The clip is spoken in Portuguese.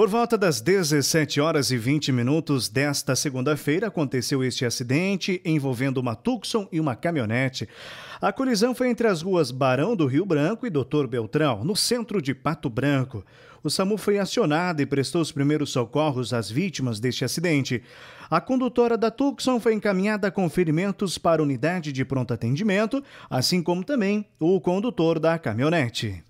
Por volta das 17 horas e 20 minutos desta segunda-feira aconteceu este acidente envolvendo uma Tucson e uma caminhonete. A colisão foi entre as ruas Barão do Rio Branco e Doutor Beltrão, no centro de Pato Branco. O SAMU foi acionado e prestou os primeiros socorros às vítimas deste acidente. A condutora da Tucson foi encaminhada com ferimentos para a unidade de pronto atendimento, assim como também o condutor da caminhonete.